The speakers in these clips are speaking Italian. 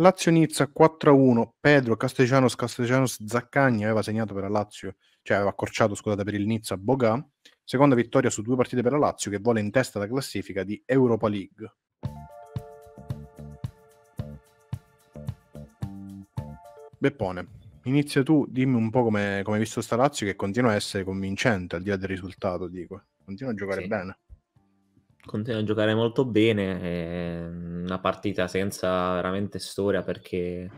Lazio Nizza 4-1, Pedro Castellanos Castellanos Zaccagni aveva segnato per la Lazio, cioè aveva accorciato scusate, per il Nizza Bogà, seconda vittoria su due partite per la Lazio che vuole in testa la classifica di Europa League. Beppone, inizia tu, dimmi un po' come hai visto sta Lazio che continua a essere convincente al di là del risultato, dico. Continua a giocare sì. bene continua a giocare molto bene, è una partita senza veramente storia perché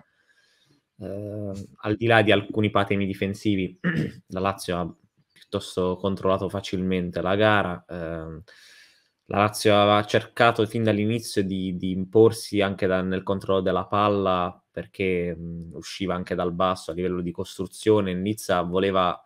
eh, al di là di alcuni patemi difensivi, la Lazio ha piuttosto controllato facilmente la gara. Eh, la Lazio aveva cercato fin dall'inizio di, di imporsi anche da, nel controllo della palla perché mh, usciva anche dal basso a livello di costruzione. Nizza voleva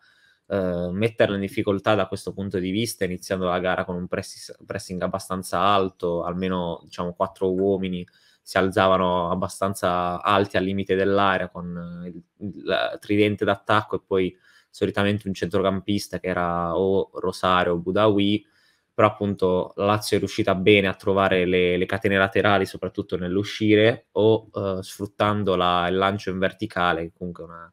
eh, metterla in difficoltà da questo punto di vista, iniziando la gara con un press- pressing abbastanza alto, almeno diciamo quattro uomini si alzavano abbastanza alti al limite dell'area con il, il tridente d'attacco e poi solitamente un centrocampista che era o Rosario o Budawi, però appunto la Lazio è riuscita bene a trovare le, le catene laterali soprattutto nell'uscire o eh, sfruttando la, il lancio in verticale, comunque una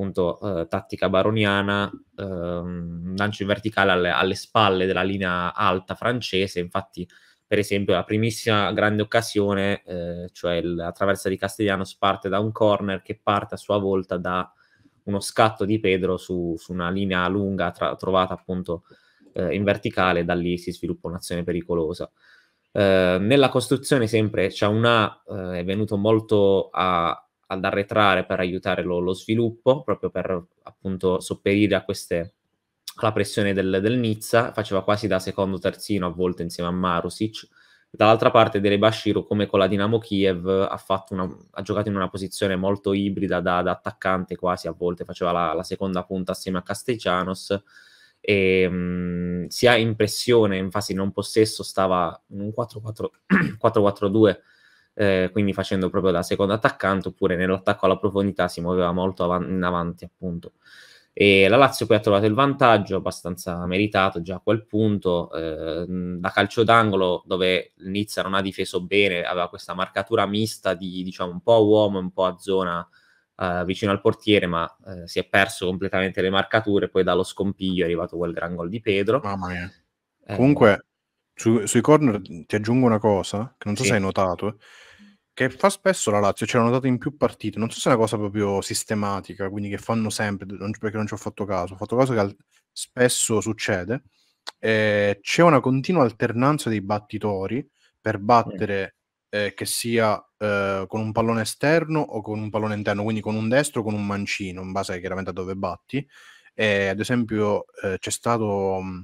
appunto eh, tattica baroniana, ehm, lancio in verticale alle, alle, spalle della linea alta francese, infatti per esempio la primissima grande occasione, eh, cioè la traversa di Castellanos parte da un corner che parte a sua volta da uno scatto di Pedro su, su una linea lunga tra, trovata appunto eh, in verticale, da lì si sviluppa un'azione pericolosa. Eh, nella costruzione sempre c'è cioè una, eh, è venuto molto a, ad arretrare per aiutare lo, lo sviluppo, proprio per appunto sopperire a queste alla pressione del, del, Nizza, faceva quasi da secondo terzino a volte insieme a Marusic. Dall'altra parte Dele Bashiro, come con la Dinamo Kiev, ha, fatto una, ha, giocato in una posizione molto ibrida da, da attaccante quasi a volte, faceva la, la seconda punta assieme a Castellanos e ehm, mh, sia in pressione, in fase non possesso, stava in un 4-4-2 eh, quindi facendo proprio da secondo attaccante, oppure nell'attacco alla profondità si muoveva molto av- in avanti, appunto. E la Lazio poi ha trovato il vantaggio, abbastanza meritato già a quel punto, eh, da calcio d'angolo dove il Nizza non ha difeso bene, aveva questa marcatura mista di diciamo un po' a uomo e un po' a zona eh, vicino al portiere, ma eh, si è perso completamente le marcature, poi dallo scompiglio è arrivato quel gran gol di Pedro. Mamma mia. Eh, Comunque, su, sui corner ti aggiungo una cosa, che non so sì. se hai notato, eh che fa spesso la Lazio, ce l'ho notato in più partite, non so se è una cosa proprio sistematica, quindi che fanno sempre, non, perché non ci ho fatto caso, ho fatto caso che al, spesso succede, eh, c'è una continua alternanza dei battitori per battere eh, che sia eh, con un pallone esterno o con un pallone interno, quindi con un destro o con un mancino, in base chiaramente a dove batti. ad esempio eh, c'è stato... Mm,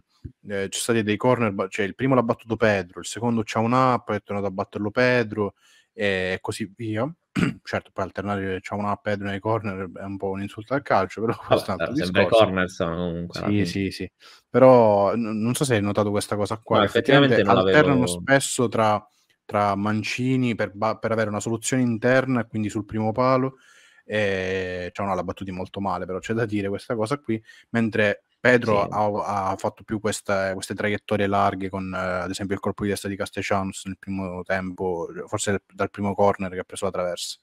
eh, ci sono dei corner, cioè il primo l'ha battuto Pedro, il secondo c'è un up, è tornato a batterlo Pedro, e così via. certo, poi alternare c'è una pedra nei corner è un po' un insulto al calcio, però questo Vabbè, è un corner sono comunque. Sì, sì, sì. Però n- non so se hai notato questa cosa qua. No, effettivamente, effettivamente alternano l'avevo... spesso tra, tra mancini per, ba- per avere una soluzione interna, quindi sul primo palo, e cioè, no, l'ha battuti molto male, però c'è da dire questa cosa qui, mentre Pedro sì. ha, ha, fatto più questa, queste traiettorie larghe con eh, ad esempio il colpo di testa di Castellanos nel primo tempo, forse dal primo corner che ha preso la traversa.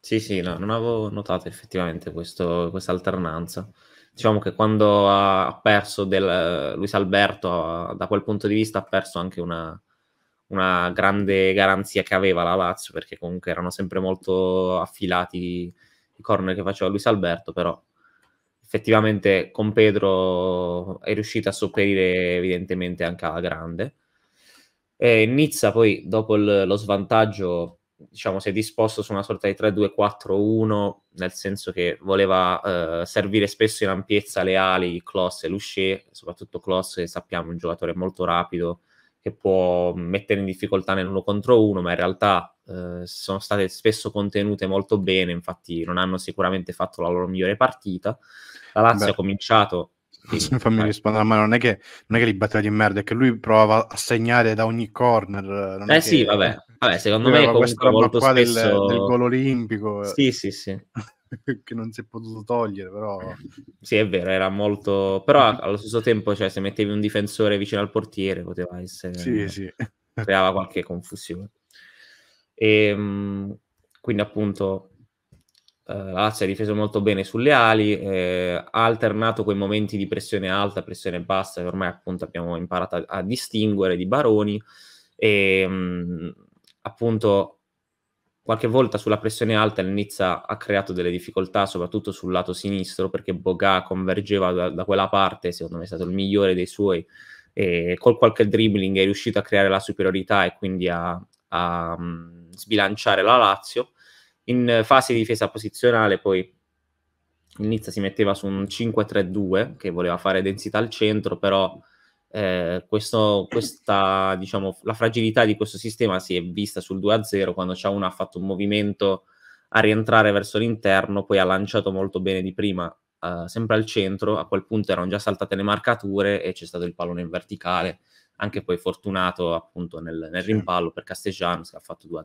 Sì, sì, no, non avevo notato effettivamente questa alternanza. Diciamo che quando ha perso del, Luis Alberto, da quel punto di vista ha perso anche una, una grande garanzia che aveva la Lazio, perché comunque erano sempre molto affilati i corner che faceva Luis Alberto, però effettivamente con Pedro è riuscita a sopperire evidentemente anche alla grande. E Nizza poi dopo il, lo svantaggio diciamo, si è disposto su una sorta di 3-2-4-1, nel senso che voleva eh, servire spesso in ampiezza le ali Kloss e Luché, soprattutto Kloss che sappiamo è un giocatore molto rapido che può mettere in difficoltà nell'uno contro uno, ma in realtà eh, sono state spesso contenute molto bene, infatti non hanno sicuramente fatto la loro migliore partita. La Lazio Beh. ha cominciato sì, fammi vai. Eh. rispondere, ma non è, che, non è che li batteva di merda, è che lui provava a segnare da ogni corner. Non eh sì, che... vabbè. vabbè. secondo lui me comunque molto qua spesso... del, del gol olimpico. Eh. Sì, sì, sì. che non si è potuto togliere, però... Sì, è vero, era molto... Però allo stesso tempo, cioè, se mettevi un difensore vicino al portiere, poteva essere... Sì, sì. Creava qualche confusione. E, ehm, quindi appunto la Lazio ha difeso molto bene sulle ali, eh, ha alternato quei momenti di pressione alta, pressione bassa, che ormai appunto abbiamo imparato a, a distinguere di Baroni, e mh, mm, appunto qualche volta sulla pressione alta il Nizza ha creato delle difficoltà, soprattutto sul lato sinistro, perché Boga convergeva da, da quella parte, secondo me è stato il migliore dei suoi, e col qualche dribbling è riuscito a creare la superiorità e quindi a, a mh, mm, sbilanciare la Lazio in fase di difesa posizionale poi il Nizza si metteva su un 5-3-2 che voleva fare densità al centro, però eh, questo, questa, diciamo, la fragilità di questo sistema si è vista sul 2-0 quando Ciauna ha fatto un movimento a rientrare verso l'interno, poi ha lanciato molto bene di prima, eh, sempre al centro, a quel punto erano già saltate le marcature e c'è stato il pallone in verticale, anche poi fortunato appunto nel, nel rimpallo per Castellanos che ha fatto 2-0.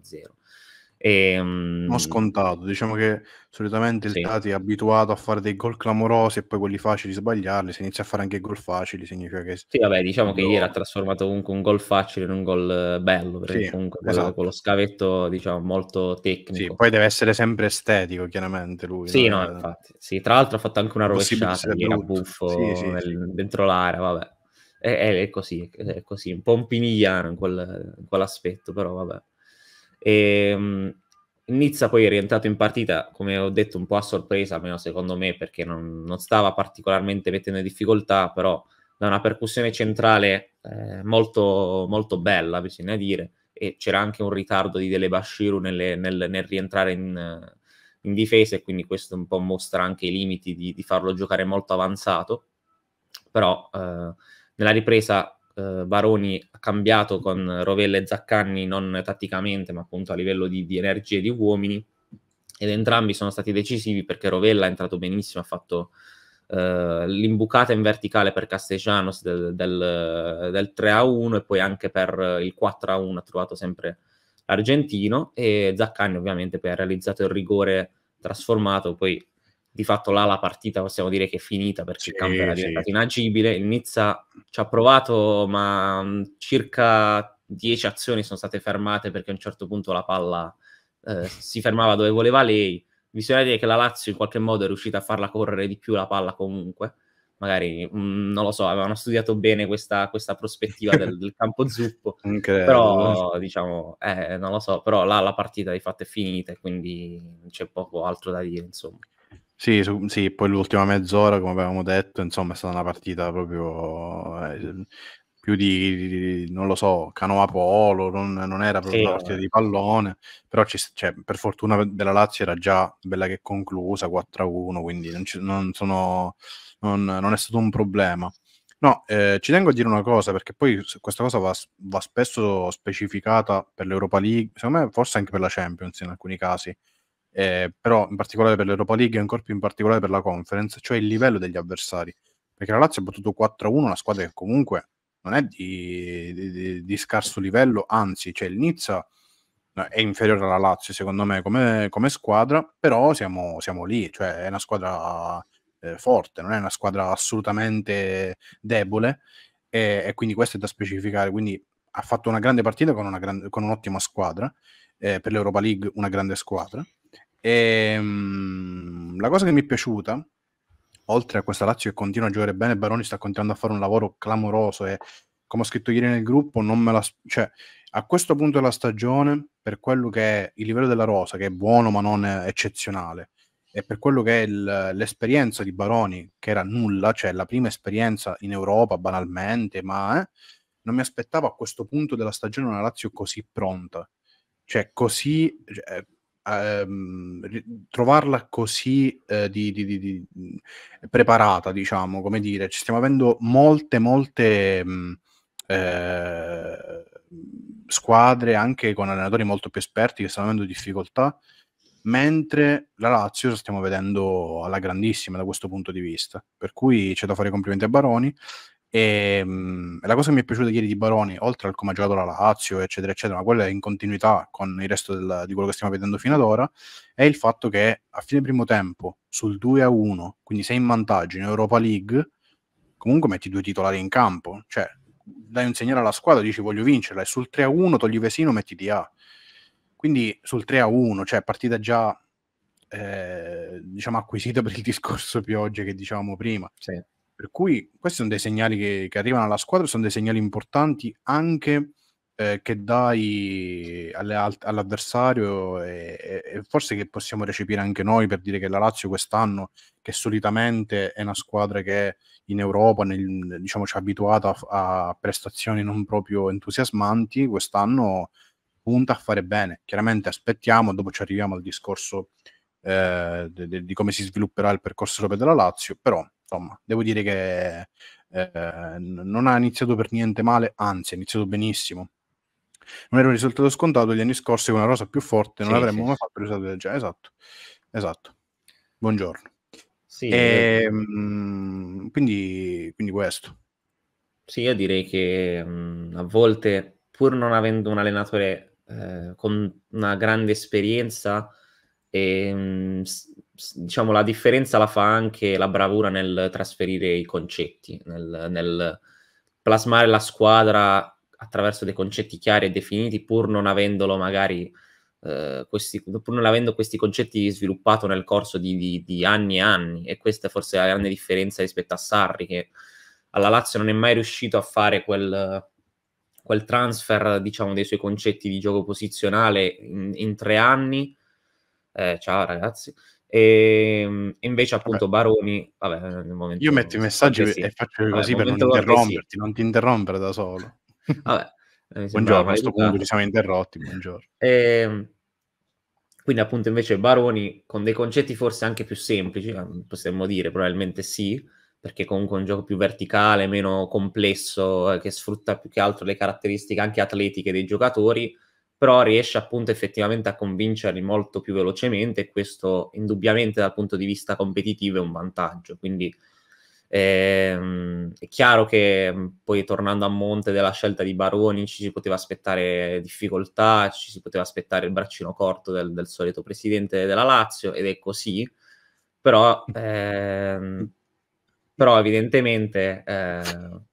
E, um... Non scontato, diciamo che solitamente il sì. Tati è abituato a fare dei gol clamorosi e poi quelli facili sbagliarli, se inizia a fare anche gol facili significa che... Sì, vabbè, diciamo che ieri ha trasformato comunque un gol facile in un gol eh, bello, perché sì, comunque esatto. quello, scavetto diciamo molto tecnico. Sì, poi deve essere sempre estetico chiaramente lui. Sì, no, no infatti. Sì, tra l'altro ha fatto anche una rovesciata, era buffo sì, nel, dentro l'area, vabbè. È, è, così, è così, un po' un pinigliano in, quel, in quell'aspetto, però vabbè. E, um, Nizza poi è rientrato in partita, come ho detto, un po' a sorpresa, almeno secondo me, perché non, non stava particolarmente mettendo in difficoltà, però da una percussione centrale eh, molto, molto bella, bisogna dire, e c'era anche un ritardo di Dele Bashiru nelle, nel, nel, rientrare in, in, difesa, e quindi questo un po' mostra anche i limiti di, di farlo giocare molto avanzato, però eh, nella ripresa eh, Baroni ha cambiato con Rovella e Zaccanni non tatticamente ma appunto a livello di, di energie di uomini ed entrambi sono stati decisivi perché Rovella è entrato benissimo, ha fatto eh, l'imbucata in verticale per Castellanos del, del, del 3 a 1 e poi anche per il 4 a 1 ha trovato sempre l'argentino e Zaccagni ovviamente poi ha realizzato il rigore trasformato, poi di fatto là la partita possiamo dire che è finita perché sì, il campo era diventato sì. inagibile. Il Nizza ci ha provato, ma mm, circa 10 azioni sono state fermate perché a un certo punto la palla eh, si fermava dove voleva lei. Bisogna dire che la Lazio in qualche modo è riuscita a farla correre di più la palla comunque. Magari, mh, mm, non lo so, avevano studiato bene questa, questa prospettiva del, del, campo zuppo. Però, diciamo, eh, non lo so, però là la partita di fatto è finita e quindi c'è poco altro da dire, insomma. Sì, su, sì, poi l'ultima mezz'ora, come avevamo detto, insomma, è stata una partita proprio eh, più di, non lo so, canoa polo, non, non era proprio sì, una partita eh. di pallone, però ci, cioè, per fortuna della Lazio era già bella che conclusa 4-1, quindi non, ci, non, sono, non è stato un problema. No, eh, ci tengo a dire una cosa, perché poi questa cosa va, va spesso specificata per l'Europa League, secondo me forse anche per la Champions in alcuni casi, eh, però in particolare per l'Europa League e ancora più in particolare per la Conference, cioè il livello degli avversari. Perché la Lazio ha battuto 4-1, una squadra che comunque non è di, di, di scarso livello, anzi, cioè il Nizza è inferiore alla Lazio, secondo me, come, come squadra, però siamo, siamo, lì, cioè è una squadra eh, forte, non è una squadra assolutamente debole e, e, quindi questo è da specificare. Quindi ha fatto una grande partita con, una grande, con un'ottima squadra, eh, per l'Europa League una grande squadra, e, um, la cosa che mi è piaciuta, oltre a questa Lazio che continua a giocare bene, Baroni sta continuando a fare un lavoro clamoroso e come ho scritto ieri nel gruppo, non me la, cioè, a questo punto della stagione, per quello che è il livello della rosa, che è buono ma non eccezionale, e per quello che è il, l'esperienza di Baroni, che era nulla, cioè la prima esperienza in Europa banalmente, ma eh, non mi aspettavo a questo punto della stagione una Lazio così pronta, cioè così, cioè, ehm, trovarla così eh, di, di, di, preparata, diciamo, come dire, ci stiamo avendo molte, molte mh, eh, squadre anche con allenatori molto più esperti che stanno avendo difficoltà, mentre la Lazio la stiamo vedendo alla grandissima da questo punto di vista. Per cui c'è da fare i complimenti a Baroni e, ehm, mh, la cosa che mi è piaciuta ieri di Baroni, oltre al come ha giocato la Lazio, eccetera, eccetera, ma quella è in continuità con il resto del, di quello che stiamo vedendo fino ad ora, è il fatto che a fine primo tempo, sul 2-1, quindi sei in vantaggio in Europa League, comunque metti due titolari in campo, cioè dai un segnale alla squadra, dici voglio vincerla, e sul 3-1 togli Vesino, metti di A. Quindi sul 3-1, cioè partita già eh, diciamo acquisita per il discorso piogge che dicevamo prima. Sì. Per cui questi sono dei segnali che, che arrivano alla squadra, sono dei segnali importanti anche eh, che dai alt- all'avversario e, e, e, forse che possiamo recepire anche noi per dire che la Lazio quest'anno, che solitamente è una squadra che in Europa nel, diciamo, ci ha abituato a, a prestazioni non proprio entusiasmanti, quest'anno punta a fare bene. Chiaramente aspettiamo, dopo ci arriviamo al discorso eh, di, di, come si svilupperà il percorso europeo della Lazio, però insomma, devo dire che eh, non ha iniziato per niente male, anzi, ha iniziato benissimo. Non era un risultato scontato gli anni scorsi con una rosa più forte, non sì, avremmo sì, mai fatto risultati del genere. Esatto, esatto. Buongiorno. Sì, e, ehm, mh, eh, quindi, quindi, questo. Sì, io direi che mh, mm, a volte, pur non avendo un allenatore eh, con una grande esperienza, e, ehm, mh, diciamo, la differenza la fa anche la bravura nel trasferire i concetti, nel, nel plasmare la squadra attraverso dei concetti chiari e definiti, pur non avendolo magari eh, questi, pur non avendo questi concetti sviluppati nel corso di, di, di, anni e anni. E questa è forse la grande differenza rispetto a Sarri, che alla Lazio non è mai riuscito a fare quel, quel transfer, diciamo, dei suoi concetti di gioco posizionale in, in tre anni. Eh, ciao ragazzi, e ehm, invece, appunto, vabbè. Baroni. Vabbè, momento, Io metto i messaggi sì. e faccio così per non interromperti, sì. non ti interrompere da solo. Vabbè, eh, buongiorno, a questo punto ci siamo interrotti. Buongiorno. E, ehm, quindi, appunto, invece Baroni con dei concetti forse anche più semplici, eh, possiamo dire, probabilmente sì, perché comunque è un gioco più verticale, meno complesso, eh, che sfrutta più che altro le caratteristiche anche atletiche dei giocatori però riesce appunto effettivamente a convincerli molto più velocemente e questo indubbiamente dal punto di vista competitivo è un vantaggio. Quindi ehm, è chiaro che mm, poi tornando a monte della scelta di Baroni ci si poteva aspettare difficoltà, ci si poteva aspettare il braccino corto del, del solito presidente della Lazio ed è così, però, ehm, però evidentemente... Eh,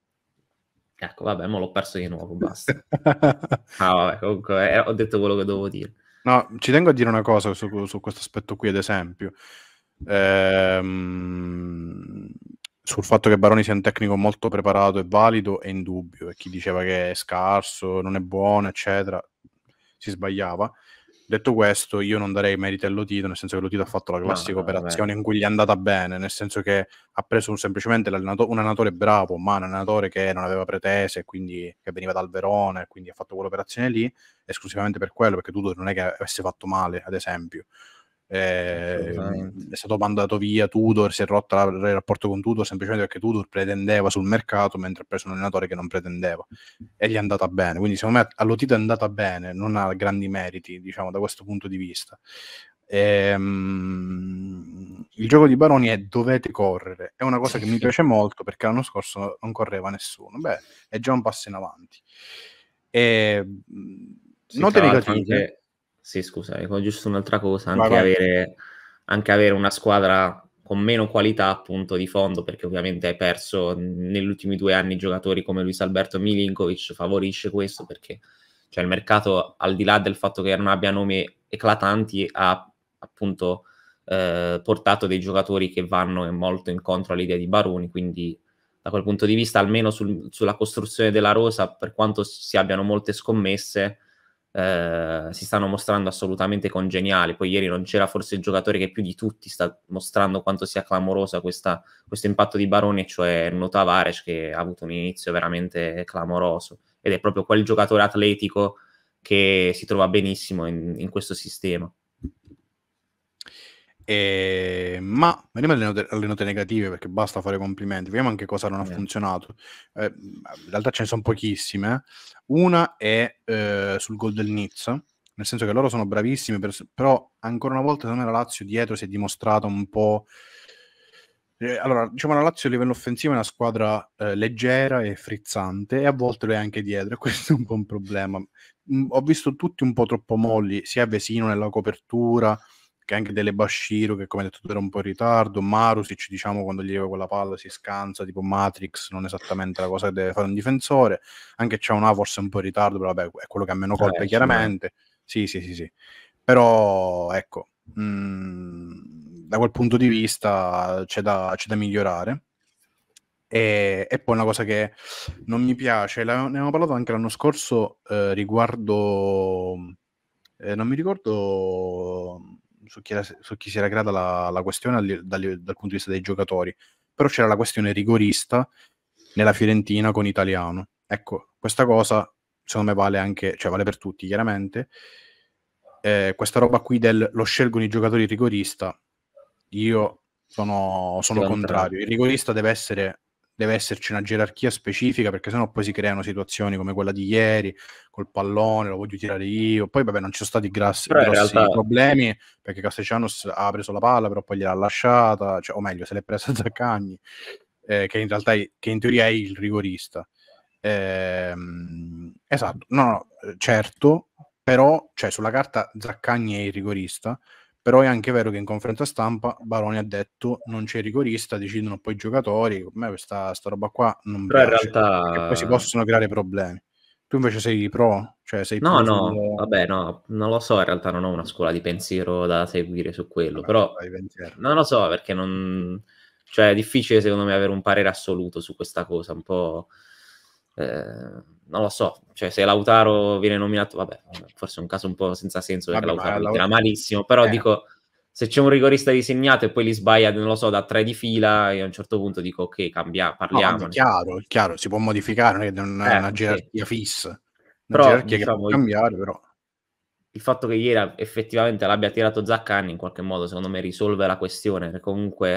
Ecco, vabbè, ma l'ho perso di nuovo, basta. ah, vabbè, comunque eh, ho detto quello che dovevo dire. No, ci tengo a dire una cosa su, su questo aspetto qui, ad esempio. Ehm, sul fatto che Baroni sia un tecnico molto preparato e valido è indubbio, e chi diceva che è scarso, non è buono, eccetera, si sbagliava. Detto questo, io non darei merito a Lotito, nel senso che Lotito ha fatto la classica no, operazione vabbè. in cui gli è andata bene, nel senso che ha preso un, semplicemente un allenatore bravo, ma un allenatore che non aveva pretese, quindi che veniva dal Verona, e quindi ha fatto quell'operazione lì esclusivamente per quello, perché Tudor non è che avesse fatto male, ad esempio. Eh, è stato mandato via Tudor, si è rotto la, il rapporto con Tudor semplicemente perché Tudor pretendeva sul mercato mentre ha preso un allenatore che non pretendeva e gli è andata bene. Quindi secondo me all'Otito è andata bene, non ha grandi meriti diciamo da questo punto di vista. Ehm, il gioco di Baroni è dovete correre, è una cosa che mi piace molto perché l'anno scorso non correva nessuno. Beh, è già un passo in avanti. E, ehm, sì, note negative. Sì, scusa, giusto un'altra cosa, anche, Avere, anche avere una squadra con meno qualità appunto di fondo, perché ovviamente hai perso negli ultimi due anni giocatori come Luis Alberto Milinkovic, favorisce questo perché cioè, il mercato, al di là del fatto che non abbia nomi eclatanti, ha appunto eh, portato dei giocatori che vanno molto incontro all'idea di Baroni, quindi da quel punto di vista, almeno sul, sulla costruzione della rosa, per quanto si abbiano molte scommesse, eh, si stanno mostrando assolutamente congeniali. Poi ieri non c'era forse il giocatore che più di tutti sta mostrando quanto sia clamorosa questa, questo impatto di Barone, cioè Nuno Tavares che ha avuto un inizio veramente clamoroso ed è proprio quel giocatore atletico che si trova benissimo in, in questo sistema. E, ehm, ma rimane alle, alle note, negative perché basta fare complimenti, vediamo anche cosa non ha yeah. funzionato. Eh, in realtà ce ne sono pochissime. Una è eh, sul gol del Nizza, nel senso che loro sono bravissimi, per, però ancora una volta secondo me la Lazio dietro si è dimostrata un po'... Eh, allora, diciamo la Lazio a livello offensivo è una squadra eh, leggera e frizzante e a volte lo è anche dietro e questo è un po' un problema. Mm, ho visto tutti un po' troppo molli, sia Vesino nella copertura, anche delle Bashiro che come detto tu era un po' in ritardo, Marusic diciamo quando gli arriva quella palla si scansa tipo Matrix, non esattamente la cosa che deve fare un difensore, anche c'è una forse un po' in ritardo, però vabbè è quello che ha meno colpe eh, chiaramente, sì sì sì sì, però ecco mh, mm, da quel punto di vista c'è da, c'è da migliorare. E, e, poi una cosa che non mi piace, ne avevamo parlato anche l'anno scorso eh, riguardo, eh, non mi ricordo su chi, era, su chi si era creata la, la questione dal, dal, dal punto di vista dei giocatori, però c'era la questione rigorista nella Fiorentina con Italiano. Ecco, questa cosa secondo me vale anche, cioè vale per tutti chiaramente. Eh, questa roba qui del lo scelgono i giocatori rigorista, io sono, sono contrario. Il rigorista deve essere deve esserci una gerarchia specifica perché sennò poi si creano situazioni come quella di ieri col pallone, lo voglio tirare io. Poi vabbè, non ci sono stati grassi, grossi realtà... problemi perché Castellanos ha preso la palla, però poi gliel'ha lasciata, cioè, o meglio, se l'è presa Zaccagni, eh, che in realtà è, che in teoria è il rigorista. Eh, esatto, no, no, eh, certo, però cioè, sulla carta Zaccagni è il rigorista, però è anche vero che in conferenza stampa Baroni ha detto non c'è rigorista, decidono poi i giocatori, a me questa, roba qua non però piace, in realtà... poi si possono creare problemi. Tu invece sei pro? Cioè sei no, pro no, sulle... vabbè, no, non lo so, in realtà non ho una scuola di pensiero da seguire su quello, vabbè, però non lo so perché non... Cioè è difficile secondo me avere un parere assoluto su questa cosa, un po' Eh, non lo so, cioè se Lautaro viene nominato, vabbè, forse è un caso un po' senza senso perché vabbè, Lautaro era malissimo, però eh. dico, se c'è un rigorista disegnato e poi li sbaglia, non lo so, da tre di fila, io a un certo punto dico, ok, cambia, parliamo. No, è chiaro, è chiaro, si può modificare, non è eh, una, eh, gerarchia sì. fissa, una però, gerarchia diciamo, che può cambiare, però. Il fatto che ieri effettivamente l'abbia tirato Zaccani in qualche modo, secondo me, risolve la questione, perché comunque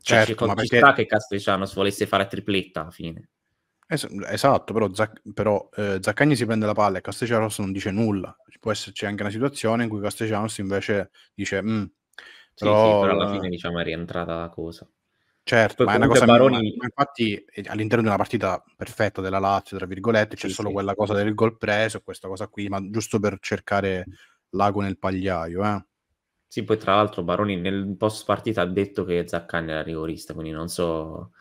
certo, cioè, ci, certo, ma perché... che Castriciano volesse fare tripletta alla fine Es- esatto, però, Zac- però eh, Zaccagni si prende la palla e Castellanos non dice nulla. Può esserci anche una situazione in cui Castellanos invece dice... Mm, però, sì, però alla fine diciamo è rientrata la cosa. Certo, Poi ma è una cosa Baroni... Mia, infatti eh, all'interno di una partita perfetta della Lazio, tra virgolette, c'è sì, solo sì. quella cosa del gol preso, questa cosa qui, ma giusto per cercare l'ago nel pagliaio, eh. Sì, poi tra l'altro Baroni nel post partita ha detto che Zaccagni era rigorista, quindi non so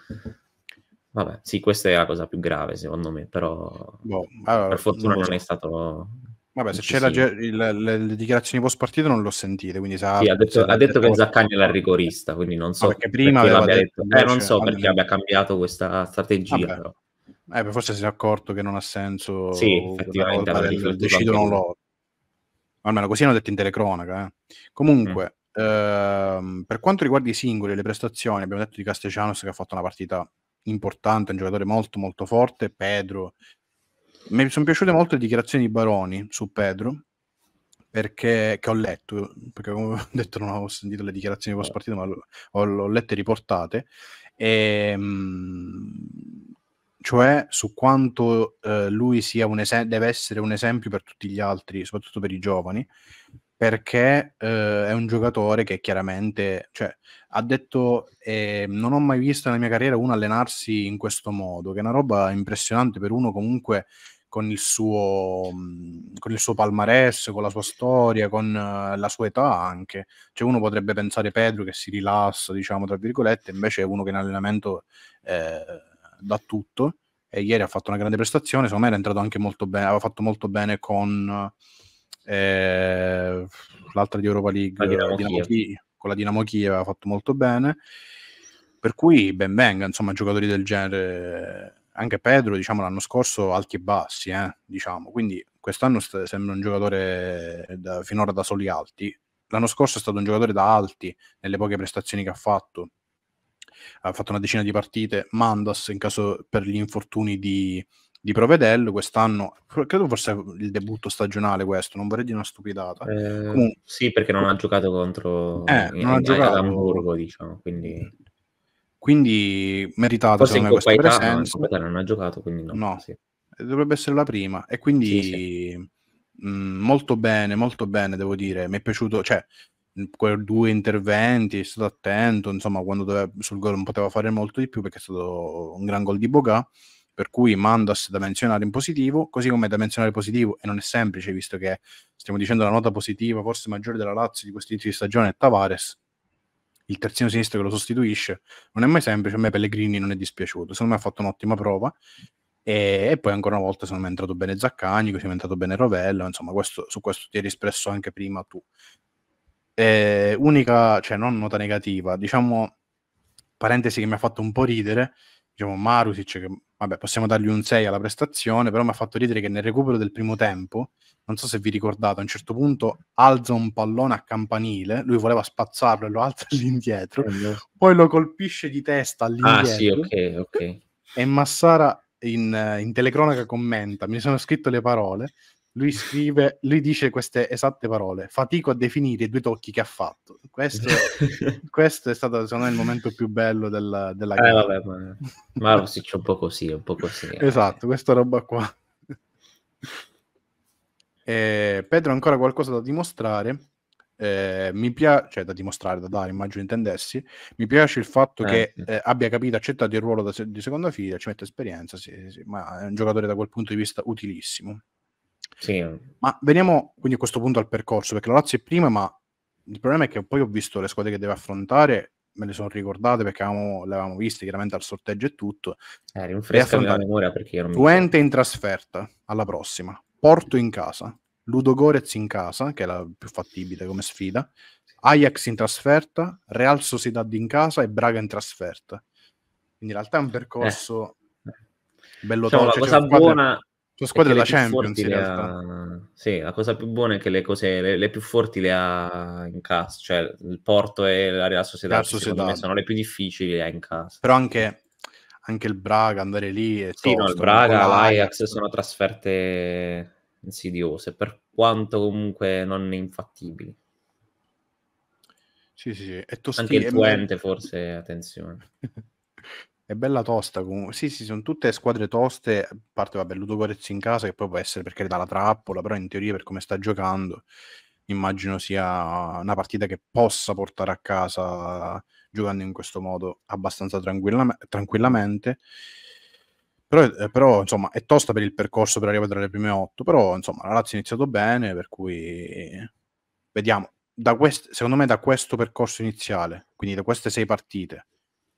Vabbè, sì, questa è la cosa più grave secondo me, però boh, allora, per fortuna non, è stato... Vabbè, se c'è la, il, le, le, dichiarazioni post partita non l'ho sentite, quindi sa... Sì, ha detto, ha detto che Zaccagni era rigorista, quindi non so ah, perché, prima perché aveva detto, detto, eh, non so allora, abbia cambiato questa strategia, vabbè. però. Eh, forse si è accorto che non ha senso... Sì, effettivamente, del, decidono loro. Almeno così hanno detto in telecronaca. Eh. Comunque, mm. ehm, per quanto riguarda i singoli e le prestazioni, abbiamo detto di Castellanos che ha fatto una partita importante, un giocatore molto molto forte, Pedro. Mi sono piaciute molto le dichiarazioni di Baroni su Pedro, perché che ho letto, perché come ho detto non avevo sentito le dichiarazioni post eh. partita, ma l'ho lette riportate, e, ehm, cioè su quanto eh, lui sia un es- deve essere un esempio per tutti gli altri, soprattutto per i giovani, perché eh, è un giocatore che chiaramente cioè, ha detto eh, non ho mai visto nella mia carriera uno allenarsi in questo modo, che è una roba impressionante per uno comunque con il suo, mhmm, con il suo palmarès, con la sua storia, con uh, la sua età anche. Cioè uno potrebbe pensare Pedro che si rilassa, diciamo, tra virgolette, invece è uno che in allenamento eh, dà tutto e ieri ha fatto una grande prestazione, secondo me era entrato anche molto bene, aveva fatto molto bene con... Uh, eh, l'altra di Europa League la Dinamo Kiev. con la Dinamo Kiev ha fatto molto bene. Per cui ben venga, insomma, giocatori del genere. Anche Pedro, diciamo, l'anno scorso alti e bassi, eh, diciamo. Quindi quest'anno st- sembra un giocatore da, finora da soli alti. L'anno scorso è stato un giocatore da alti nelle poche prestazioni che ha fatto. Ha fatto una decina di partite. Mandas, in caso per gli infortuni di, di Provedello quest'anno, credo forse il debutto stagionale questo, non vorrei dire una stupidata. Eh, Comun- sì, perché non ha giocato contro eh, in, non ha giocato. Hamburgo, diciamo, quindi... quindi meritata Forse secondo me questa presenza. No, non ha giocato, quindi no. no. Sì. Eh, dovrebbe essere la prima e quindi sì, sì. Mh, mm, molto bene, molto bene, devo dire, mi è piaciuto, cioè mm, quei due interventi, è stato attento, insomma, quando doveva, sul gol non poteva fare molto di più perché è stato un gran gol di Bogà per cui Mandos da menzionare in positivo, così come da menzionare positivo, e non è semplice visto che stiamo dicendo la nota positiva forse maggiore della Lazio di questi inizi di stagione è Tavares, il terzino sinistro che lo sostituisce, non è mai semplice, a me Pellegrini non è dispiaciuto, secondo me ha fatto un'ottima prova, e, e, poi ancora una volta sono me è entrato bene Zaccagni, così è entrato bene Rovello, insomma questo, su questo ti eri espresso anche prima tu. Eh, unica, cioè non nota negativa, diciamo parentesi che mi ha fatto un po' ridere, diciamo, Marusic, che vabbè, possiamo dargli un 6 alla prestazione, però mi ha fatto ridere che nel recupero del primo tempo, non so se vi ricordate, a un certo punto alza un pallone a campanile, lui voleva spazzarlo e lo alza all'indietro, eh, poi lo colpisce di testa all'indietro. Ah sì, ok, ok. E Massara in, in telecronaca commenta, mi sono scritto le parole, lui scrive, lui dice queste esatte parole, fatico a definire i due tocchi che ha fatto. Questo, questo è stato secondo me il momento più bello della, della eh, vabbè, ma, ma lo si c'è un po' così, un po' così. Eh. Esatto, eh. questa roba qua. Eh, Pedro ha ancora qualcosa da dimostrare. Eh, mi piace, cioè da dimostrare, da dare, immagino intendessi. Mi piace il fatto eh, che eh, abbia capito, accettato il ruolo se- di seconda fila, ci mette esperienza, sì, sì, ma è un giocatore da quel punto di vista utilissimo. Sì. Ma veniamo quindi a questo punto al percorso, perché la Lazio è prima, ma il problema è che poi ho visto le squadre che deve affrontare, me le sono ricordate perché avevamo, le avevamo viste chiaramente al sorteggio e tutto. Eh, rinfresca la memoria perché io Twente in trasferta, alla prossima. Porto in casa, Ludogorez in casa, che è la più fattibile come sfida, Ajax in trasferta, Real Sociedad in casa e Braga in trasferta. Quindi in realtà è un eh. percorso eh. bello diciamo, La cosa cioè, buona tua squadra della Champions in realtà. Ha... Sì, la cosa più buona è che le cose le, le più forti le ha in casa, cioè il Porto e la Real Sociedad, secondo me sono le più difficili ha in casa. Però anche, anche il Braga, andare lì e Sì, tosto, no, il Braga, l'Ajax sono trasferte insidiose, per quanto comunque non infattibili. Sì, sì, sì. È tosti- Anche il Twente, forse, attenzione. È bella tosta comunque. Sì, sì, sono tutte squadre toste, a parte vabbè, Ludogorez in casa che poi può essere perché dà la trappola, però in teoria per come sta giocando immagino sia una partita che possa portare a casa giocando in questo modo abbastanza tranquilla, tranquillamente. Però, eh, però, insomma è tosta per il percorso per arrivare tra le prime otto, però insomma la Lazio è iniziato bene, per cui vediamo. Quest... secondo me da questo percorso iniziale, quindi da queste sei partite,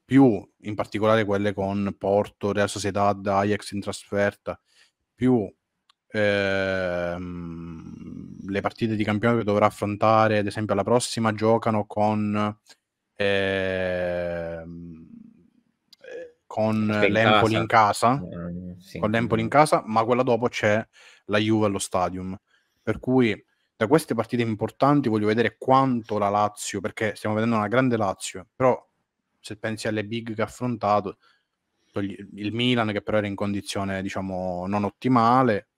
più in particolare quelle con Porto, Real Sociedad, Ajax in trasferta, più ehm, le partite di campionato che dovrà affrontare, ad esempio alla prossima giocano con, ehm, con l'Empoli in casa, eh, sì. con l'Empoli in casa, ma quella dopo c'è la Juve allo stadium. Per cui da queste partite importanti voglio vedere quanto la Lazio, perché stiamo vedendo una grande Lazio, però se pensi alle big che ha affrontato, il Milan che però era in condizione diciamo non ottimale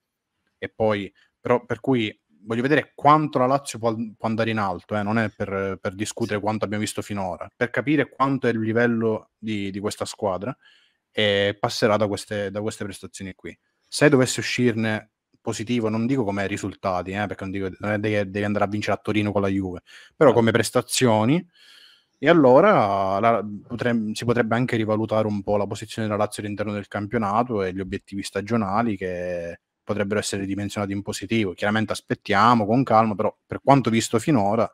e poi però per cui voglio vedere quanto la Lazio può, può andare in alto eh? non è per, per, discutere quanto abbiamo visto finora per capire quanto è il livello di, di questa squadra e passerà da queste, da queste, prestazioni qui se dovesse uscirne positivo non dico come risultati eh? perché non, dico, non è che devi andare a vincere a Torino con la Juve però certo. come prestazioni e allora la, potre, si potrebbe anche rivalutare un po' la posizione della Lazio all'interno del campionato e gli obiettivi stagionali che potrebbero essere dimensionati in positivo. Chiaramente aspettiamo con calma, però per quanto visto finora,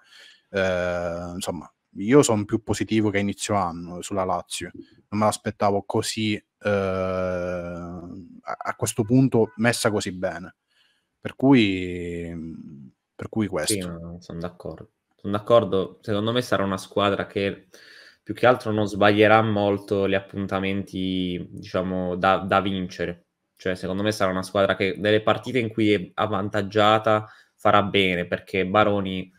eh, insomma, io sono più positivo che a inizio anno sulla Lazio. Non me l'aspettavo così, eh, a questo punto, messa così bene. Per cui, per cui questo. Sì, sono d'accordo sono d'accordo, secondo me sarà una squadra che più che altro non sbaglierà molto gli appuntamenti, diciamo, da, da vincere. Cioè, secondo me sarà una squadra che nelle partite in cui è avvantaggiata farà bene, perché Baroni,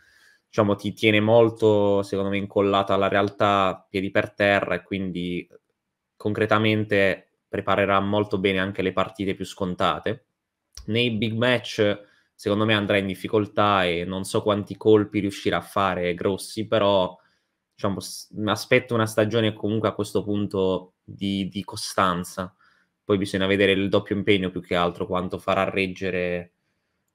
diciamo, ti tiene molto, secondo me, incollato alla realtà, piedi per terra, e quindi concretamente preparerà molto bene anche le partite più scontate. Nei big match secondo me andrà in difficoltà e non so quanti colpi riuscirà a fare grossi, però diciamo, aspetto una stagione comunque a questo punto di, di, costanza. Poi bisogna vedere il doppio impegno più che altro, quanto farà reggere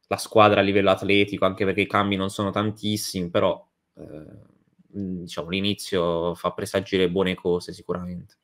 la squadra a livello atletico, anche perché i cambi non sono tantissimi, però eh, diciamo, l'inizio fa presagire buone cose sicuramente.